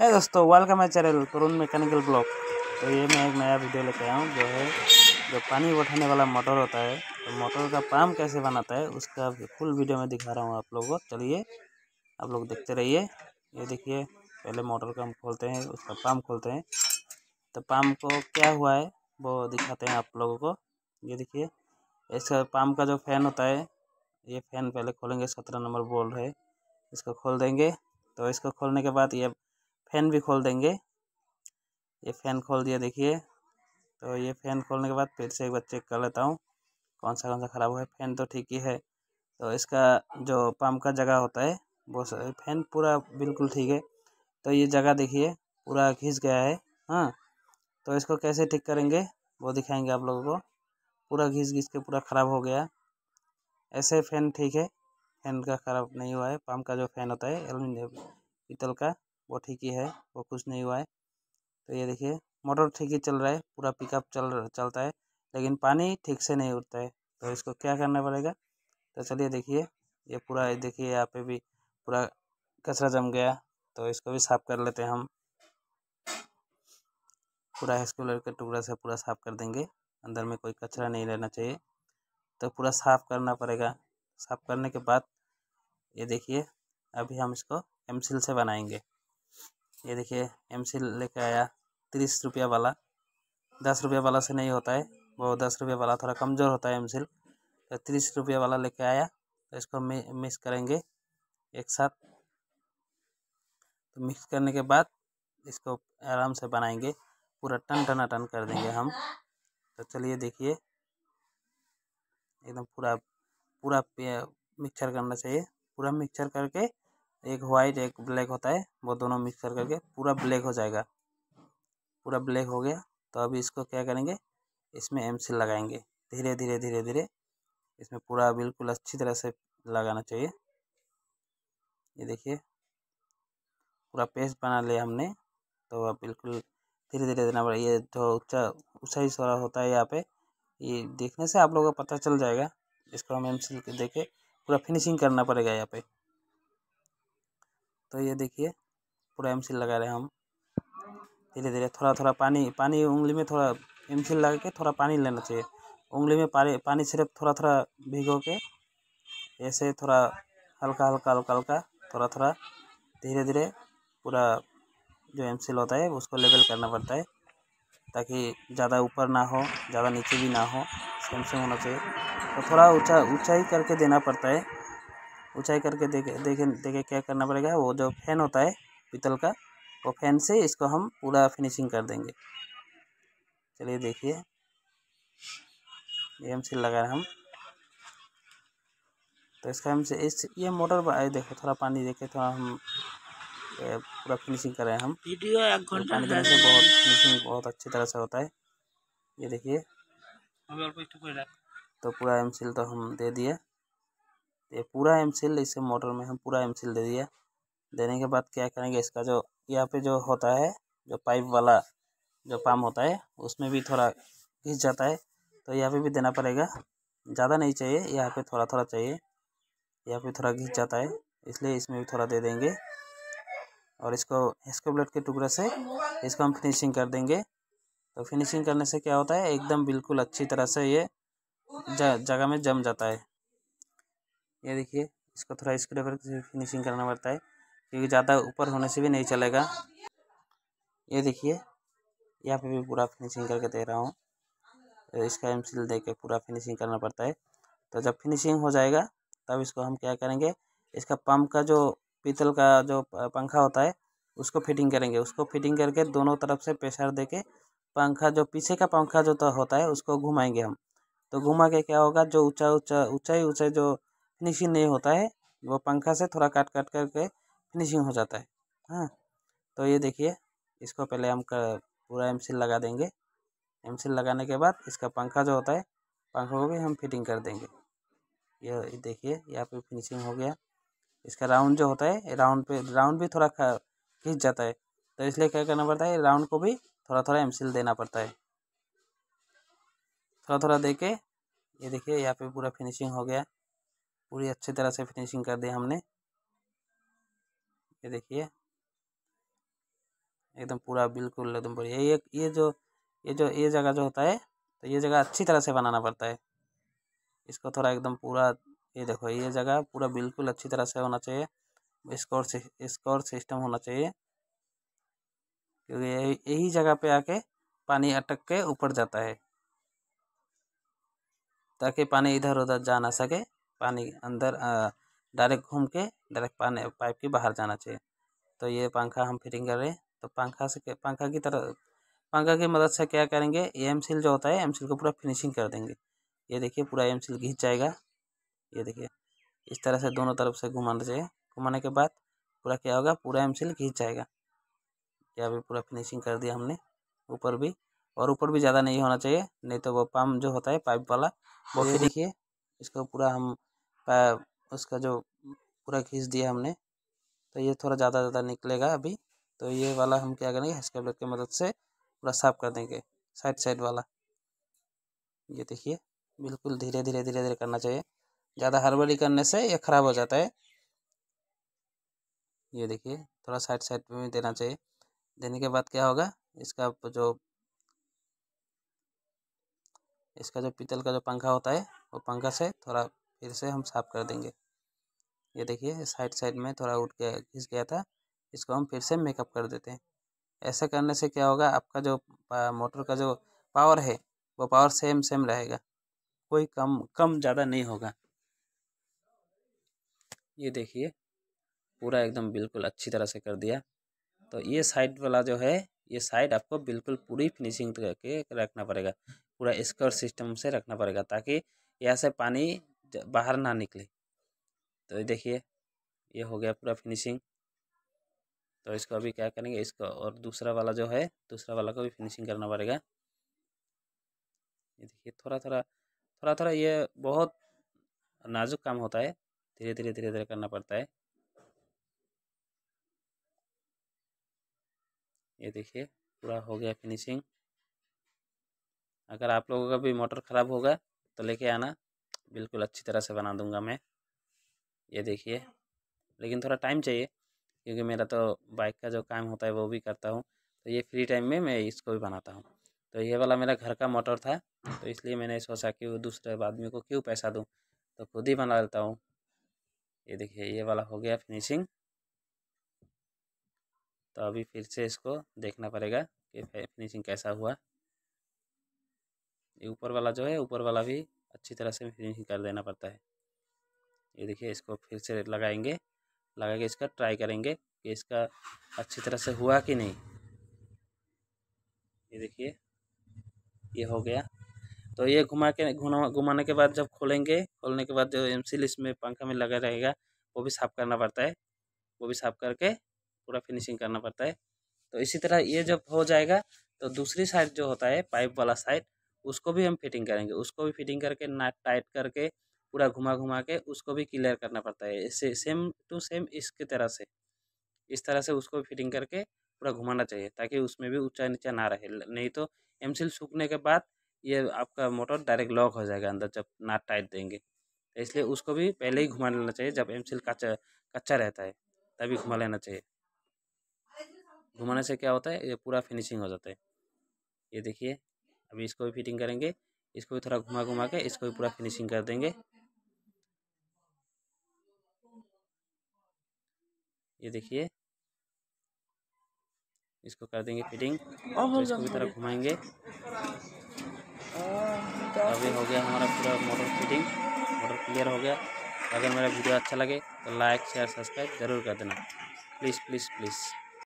है दोस्तों वेलकम है चैनल तरुण मैकेनिकल ब्लॉक तो ये मैं एक नया वीडियो लेके आया हूँ जो है जो पानी उठाने वाला मोटर होता है तो मोटर का पाम कैसे बनाता है उसका फुल वीडियो में दिखा रहा हूँ आप लोगों को चलिए आप लोग देखते रहिए ये देखिए पहले मोटर का हम खोलते हैं उसका पाम खोलते हैं तो पाम को क्या हुआ है वो दिखाते हैं आप लोगों को ये देखिए इसका पाम का जो फैन होता है ये फैन पहले खोलेंगे सत्रह नंबर बोल है इसको खोल देंगे तो इसको खोलने के बाद ये फैन भी खोल देंगे ये फैन खोल दिया देखिए तो ये फैन खोलने के बाद फिर से एक बार चेक कर लेता हूँ कौन सा कौन सा ख़राब हुआ है फैन तो ठीक ही है तो इसका जो पम्प का जगह होता है वो फैन पूरा बिल्कुल ठीक है तो ये जगह देखिए पूरा घिस गया है हाँ तो इसको कैसे ठीक करेंगे वो दिखाएंगे आप लोगों को पूरा घिस घिस के पूरा ख़राब हो गया ऐसे फ़ैन ठीक है फैन का ख़राब नहीं हुआ है पम्प का जो फ़ैन होता है एलुमिनियम पीतल का वो ठीक ही है वो कुछ नहीं हुआ है तो ये देखिए मोटर ठीक ही चल रहा है पूरा पिकअप चल चलता है लेकिन पानी ठीक से नहीं उठता है तो इसको क्या करना पड़ेगा तो चलिए देखिए ये पूरा देखिए यहाँ पे भी पूरा कचरा जम गया तो इसको भी साफ़ कर लेते हैं हम पूरा स्कूलर के टुकड़ा से पूरा साफ़ कर देंगे अंदर में कोई कचरा नहीं रहना चाहिए तो पूरा साफ़ करना पड़ेगा साफ़ करने के बाद ये देखिए अभी हम इसको एमसिल से बनाएंगे ये देखिए एम सी लेके आया तीस रुपया वाला दस रुपया वाला से नहीं होता है वो दस रुपया वाला थोड़ा कमज़ोर होता है एम सिल तो तीस रुपया वाला लेके आया तो इसको मिक्स करेंगे एक साथ तो मिक्स करने के बाद इसको आराम से बनाएंगे पूरा टन टना टन कर देंगे हम तो चलिए देखिए एकदम पूरा पूरा मिक्सर करना चाहिए पूरा मिक्सर करके एक वाइट एक ब्लैक होता है वो दोनों मिक्स कर करके पूरा ब्लैक हो जाएगा पूरा ब्लैक हो गया तो अभी इसको क्या करेंगे इसमें एम लगाएंगे धीरे धीरे धीरे धीरे इसमें पूरा बिल्कुल अच्छी तरह से लगाना चाहिए ये देखिए पूरा पेस्ट बना लिया हमने तो अब बिल्कुल धीरे धीरे देना पड़ा ये जो ऊँचा ऊँचा ही सोरा होता है यहाँ पे ये देखने से आप लोगों को पता चल जाएगा इसको हम एम सिल देखे पूरा फिनिशिंग करना पड़ेगा यहाँ पे तो ये देखिए पूरा एम लगा रहे हैं हम धीरे धीरे थोड़ा थोड़ा पानी पानी उंगली में थोड़ा एम लगा के थोड़ा पानी लेना चाहिए उंगली में पानी पानी सिर्फ थोड़ा थोड़ा भिगो के ऐसे थोड़ा हल्का हल्का हल्का हल्का थोड़ा थोड़ा धीरे धीरे पूरा जो एम होता है उसको लेवल करना पड़ता है ताकि ज़्यादा ऊपर ना हो ज़्यादा नीचे भी ना हो सेम सेम होना चाहिए तो थोड़ा ऊंचा ऊंचाई करके देना पड़ता है ऊंचाई करके देखे देखे देखे क्या करना पड़ेगा वो जो फैन होता है पीतल का वो फैन से इसको हम पूरा फिनिशिंग कर देंगे चलिए देखिए ये हम सिल लगा रहे हम तो इसका हमसे इस ये मोटर आए देखो थोड़ा पानी देखे थोड़ा तो हम पूरा फिनिशिंग कर रहे हैं हम वीडियो एक तो घंटा देने से बहुत फिनिशिंग बहुत अच्छी तरह से होता है ये देखिए तो पूरा एम सील तो हम दे दिए ये पूरा एम सील इसे मोटर में हम पूरा एम सील दे दिया देने के बाद क्या करेंगे इसका जो यहाँ पे जो होता है जो पाइप वाला जो पाम होता है उसमें भी थोड़ा घिस जाता है तो यहाँ पे भी देना पड़ेगा ज़्यादा नहीं चाहिए यहाँ पे थोड़ा थोड़ा चाहिए यहाँ पे थोड़ा घिस जाता है इसलिए इसमें भी थोड़ा दे देंगे और इसको इसको ब्लड के टुकड़े से इसको हम फिनिशिंग कर देंगे तो फिनिशिंग करने से क्या होता है एकदम बिल्कुल अच्छी तरह से ये जगह में जम जाता है ये देखिए इसको थोड़ा स्क्रेबर से फिनिशिंग करना पड़ता है क्योंकि ज़्यादा ऊपर होने से भी नहीं चलेगा ये देखिए यहाँ पे भी पूरा फिनिशिंग करके दे रहा हूँ तो इसका एम सील दे के पूरा फिनिशिंग करना पड़ता है तो जब फिनिशिंग हो जाएगा तब इसको हम क्या करेंगे इसका पंप का जो पीतल का जो पंखा होता है उसको फिटिंग करेंगे उसको फिटिंग करके दोनों तरफ से प्रेशर दे के पंखा जो पीछे का पंखा जो तो होता है उसको घुमाएंगे हम तो घुमा के क्या होगा जो ऊंचा ऊंचा ऊंचाई ऊंचाई जो फिनिशिंग नहीं होता है वो पंखा से थोड़ा काट काट करके फिनिशिंग हो जाता है हाँ तो ये देखिए इसको पहले हम कर, पूरा एम लगा देंगे एम लगाने के बाद इसका पंखा जो होता है पंखा को भी हम फिटिंग कर देंगे ये देखिए यहाँ पे फिनिशिंग हो गया इसका राउंड जो होता है राउंड पे राउंड भी थोड़ा खींच जाता है तो इसलिए क्या करना पड़ता है राउंड को भी थोड़ा थोड़ा एम देना पड़ता है थोड़ा थोड़ा दे के ये देखिए यहाँ पे पूरा फिनिशिंग हो गया पूरी अच्छी तरह से फिनिशिंग कर दी हमने ये देखिए एकदम पूरा बिल्कुल एकदम बढ़िया ये ये जो ये जो ये जगह जो होता है तो ये जगह अच्छी तरह से बनाना पड़ता है इसको थोड़ा एकदम पूरा ये देखो ये जगह पूरा बिल्कुल अच्छी तरह से होना चाहिए स्कोर स्कोर सिस्टम होना चाहिए क्योंकि यही जगह पे आके पानी अटक के ऊपर जाता है ताकि पानी इधर उधर जा ना सके पानी अंदर डायरेक्ट घूम के डायरेक्ट पानी पाइप के बाहर जाना चाहिए तो ये पंखा हम फिटिंग कर रहे हैं तो पंखा से पंखा की तरह पंखा की मदद से क्या करेंगे एम सील जो होता है एम सील को पूरा फिनिशिंग कर देंगे ये देखिए पूरा एम सील घिंच जाएगा ये देखिए इस तरह से दोनों तरफ से घुमाना चाहिए घुमाने के बाद पूरा क्या होगा पूरा एम सील घिंच जाएगा ये अभी पूरा फिनिशिंग कर दिया हमने ऊपर भी और ऊपर भी ज़्यादा नहीं होना चाहिए नहीं तो वो पम्प जो होता है पाइप वाला वो भी देखिए इसको पूरा हम उसका जो पूरा खींच दिया हमने तो ये थोड़ा ज़्यादा ज़्यादा निकलेगा अभी तो ये वाला हम क्या करेंगे हैस्केप ब्लेड की मदद से पूरा साफ कर देंगे साइड साइड वाला ये देखिए बिल्कुल धीरे धीरे धीरे धीरे करना चाहिए ज़्यादा हड़बड़ी करने से ये ख़राब हो जाता है ये देखिए थोड़ा साइड साइड में भी देना चाहिए देने के बाद क्या होगा इसका जो इसका जो पीतल का जो पंखा होता है वो पंखा से थोड़ा फिर से हम साफ़ कर देंगे ये देखिए साइड साइड में थोड़ा उठ गया घिस गया था इसको हम फिर से मेकअप कर देते हैं ऐसा करने से क्या होगा आपका जो मोटर का जो पावर है वो पावर सेम सेम रहेगा कोई कम कम ज़्यादा नहीं होगा ये देखिए पूरा एकदम बिल्कुल अच्छी तरह से कर दिया तो ये साइड वाला जो है ये साइड आपको बिल्कुल पूरी फिनिशिंग करके रखना पड़ेगा पूरा स्क्वायर सिस्टम से रखना पड़ेगा ताकि यहाँ से पानी बाहर ना निकले तो ये देखिए ये हो गया पूरा फिनिशिंग तो इसको अभी क्या करेंगे इसको और दूसरा वाला जो है दूसरा वाला को भी फिनिशिंग करना पड़ेगा ये देखिए थोड़ा थोड़ा थोड़ा थोड़ा ये बहुत नाजुक काम होता है धीरे धीरे धीरे धीरे करना पड़ता है ये देखिए पूरा हो गया फिनिशिंग अगर आप लोगों का भी मोटर ख़राब होगा तो लेके आना बिल्कुल अच्छी तरह से बना दूंगा मैं ये देखिए लेकिन थोड़ा टाइम चाहिए क्योंकि मेरा तो बाइक का जो काम होता है वो भी करता हूँ तो ये फ्री टाइम में मैं इसको भी बनाता हूँ तो ये वाला मेरा घर का मोटर था तो इसलिए मैंने सोचा कि दूसरे आदमी को क्यों पैसा दूँ तो खुद ही बना लेता हूँ ये देखिए ये वाला हो गया फिनिशिंग तो अभी फिर से इसको देखना पड़ेगा कि फिनिशिंग कैसा हुआ ये ऊपर वाला जो है ऊपर वाला भी अच्छी तरह से फिनिशिंग कर देना पड़ता है ये देखिए इसको फिर से लगाएंगे लगा के इसका ट्राई करेंगे कि इसका अच्छी तरह से हुआ कि नहीं ये देखिए ये हो गया तो ये घुमा के घुमा घुमाने के बाद जब खोलेंगे खोलने के बाद जो एम सील इसमें पंखा में लगा रहेगा वो भी साफ़ करना पड़ता है वो भी साफ़ करके पूरा फिनिशिंग करना पड़ता है तो इसी तरह ये जब हो जाएगा तो दूसरी साइड जो होता है पाइप वाला साइड उसको भी हम फिटिंग करेंगे उसको भी फिटिंग करके नाट टाइट करके पूरा घुमा घुमा के उसको भी क्लियर करना पड़ता है इससे सेम टू सेम इसकी तरह से इस तरह से उसको भी फिटिंग करके पूरा घुमाना चाहिए ताकि उसमें भी ऊंचा नीचा ना रहे नहीं तो एम सूखने के बाद ये आपका मोटर डायरेक्ट लॉक हो जाएगा अंदर जब नाट टाइट देंगे तो इसलिए उसको भी पहले ही घुमा लेना चाहिए जब एम कच्चा कच्चा रहता है तभी घुमा लेना चाहिए घुमाने से क्या होता है ये पूरा फिनिशिंग हो जाता है ये देखिए अभी इसको भी फिटिंग करेंगे इसको भी थोड़ा घुमा घुमा के इसको भी पूरा फिनिशिंग कर देंगे ये देखिए इसको कर देंगे फिटिंग और तो इसको भी थोड़ा घुमाएंगे अभी हो गया हमारा पूरा मोटर फिटिंग मोटर क्लियर हो गया अगर मेरा वीडियो अच्छा लगे तो लाइक शेयर सब्सक्राइब ज़रूर कर देना प्लीज़ प्लीज़ प्लीज़